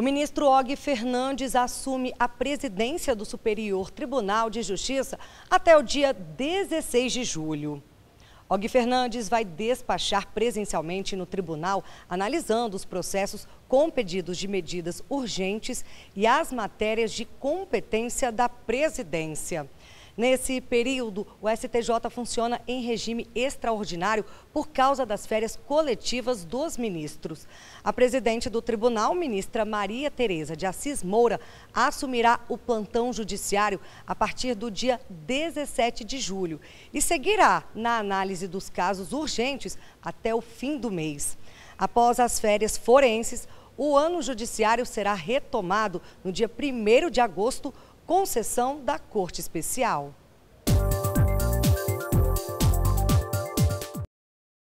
O ministro Og Fernandes assume a presidência do Superior Tribunal de Justiça até o dia 16 de julho. Og Fernandes vai despachar presencialmente no tribunal, analisando os processos com pedidos de medidas urgentes e as matérias de competência da presidência. Nesse período, o STJ funciona em regime extraordinário por causa das férias coletivas dos ministros. A presidente do tribunal, ministra Maria Tereza de Assis Moura, assumirá o plantão judiciário a partir do dia 17 de julho e seguirá na análise dos casos urgentes até o fim do mês. Após as férias forenses, o ano judiciário será retomado no dia 1 de agosto, com sessão da Corte Especial.